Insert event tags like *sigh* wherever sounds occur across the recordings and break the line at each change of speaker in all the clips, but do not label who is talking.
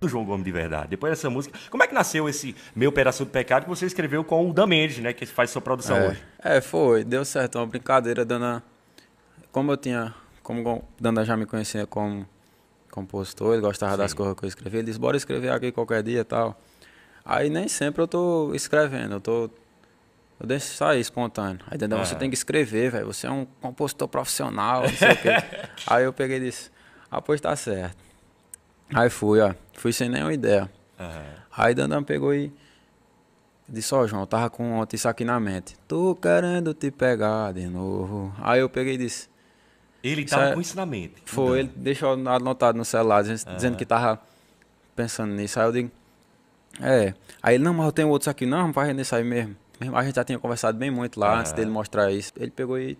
do João Gomes de verdade. Depois dessa música, como é que nasceu esse Meu Pedaço do Pecado que você escreveu com o Damage, né, que faz sua produção é, hoje? É, foi, deu certo, uma brincadeira, Dana.
Como eu tinha, como Dana já me conhecia como compositor, ele gostava Sim. das coisas que eu escrevia, ele disse: "Bora escrever aqui qualquer dia", tal. Aí nem sempre eu tô escrevendo, eu tô eu deixo sair espontâneo. Aí Dana, você é. tem que escrever, velho, você é um compositor profissional, não sei o quê. *laughs* Aí eu peguei e disse: "Ah, pois tá certo". Aí fui, ó. Fui sem nenhuma ideia. Uhum. Aí Dandan pegou e disse, ó, oh, João, eu tava com isso aqui na mente. Tô querendo te pegar de novo. Aí eu peguei e disse. Ele tava é... com isso na mente. Foi, então. ele deixou anotado no celular, dizendo uhum. que tava pensando nisso. Aí eu digo, é. Aí ele, não, mas eu tenho outros aqui, não, não vai render isso aí mesmo. A gente já tinha conversado bem muito lá uhum. antes dele mostrar isso. Ele pegou e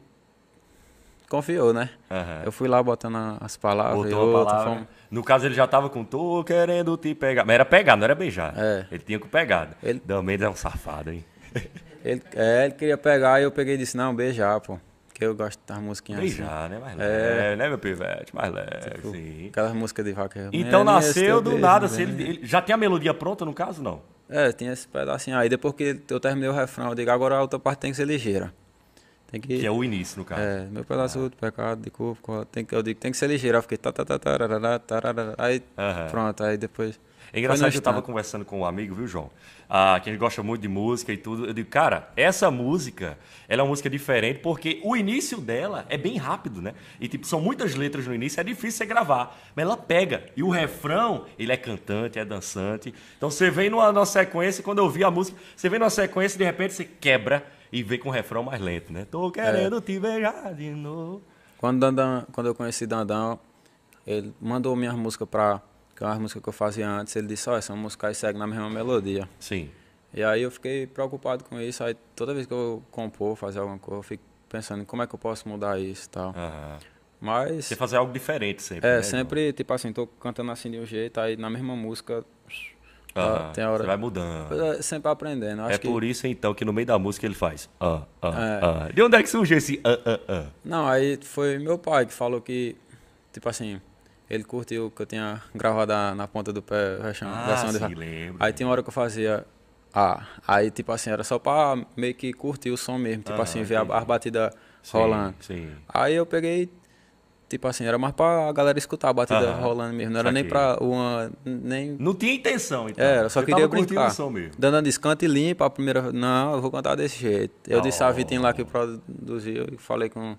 confiou,
né? Uhum. Eu fui lá botando as palavras. Botou palavra. Fomos... No caso, ele já tava com tô querendo te pegar. Mas era pegar, não era beijar. É. Ele tinha com pegada. Ele... Também é um safado, hein?
*laughs* ele, é, ele queria pegar e eu peguei e disse, não, beijar, pô. porque eu gosto das musiquinhas assim. Beijar, assim. né? Mais é. leve, é. né, meu pivete? Mais leve, tipo, sim. Aquelas músicas de rock. Então nasceu do beijo, nada. Né? Se assim, ele,
ele, já tem a melodia pronta, no caso, não?
É, tinha esse pedacinho. Aí depois que eu terminei o refrão, eu digo, agora a outra parte tem que ser ligeira. Tem que, que é o início, no caso. É, meu pedaço ah. do pecado,
de corpo, tem que, eu digo, tem que ser ligeiro. Eu fiquei tá, tá, tá, tarará, tá, tarará, aí pronto, aí depois... É engraçado, eu estava conversando com um amigo, viu, João? Ah, que a gente gosta muito de música e tudo. Eu digo, cara, essa música, ela é uma música diferente porque o início dela é bem rápido, né? E, tipo, são muitas letras no início, é difícil você gravar. Mas ela pega. E o refrão, ele é cantante, é dançante. Então, você vem numa, numa sequência, quando eu vi a música, você vem numa sequência e de repente você quebra e vem com o refrão mais lento, né? Tô é. querendo é. te beijar de novo.
Quando, Dandan, quando eu conheci Dandão, ele mandou minhas músicas pra. Que é uma música que eu fazia antes, ele disse, ó, oh, essa música aí segue na mesma melodia. Sim. E aí eu fiquei preocupado com isso. Aí toda vez que eu compor, fazer alguma coisa, eu fico pensando como é que eu posso mudar isso e tal. Aham.
Mas. Você fazer algo diferente sempre. É, né, sempre,
então? tipo assim, tô cantando assim de um jeito, aí na mesma música
tem hora. Você vai mudando.
Sempre aprendendo. é que... por
isso, então, que no meio da música ele faz. Ah, ah, é. De onde é que surgiu esse ah,
Não, aí foi meu pai que falou que, tipo assim, ele curtiu que eu tinha gravado na ponta do pé a ah, Lembro. Aí tem uma hora que eu fazia. Ah, aí tipo assim, era só pra meio que curtir o som mesmo, tipo assim, ver a, batidas batida rolando. Sim. Aí eu peguei Tipo assim, era mais pra galera escutar a batida rolando mesmo. Não era nem pra uma.
Nem... Não tinha intenção, então. Era, só queria brincar. som mesmo.
Dando descanto e limpa a primeira. Não, eu vou cantar desse jeito. Eu disse a ah, Vitinho lá que produziu e falei com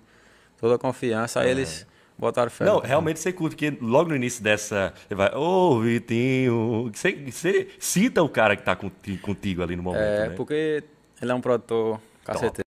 toda a confiança. Aí é. eles
botaram fé. Não, realmente você curte, porque logo no início dessa, você vai, ô Vitinho, você, você cita o cara que tá contigo ali no momento, É, né?
porque ele é um produtor, cacete.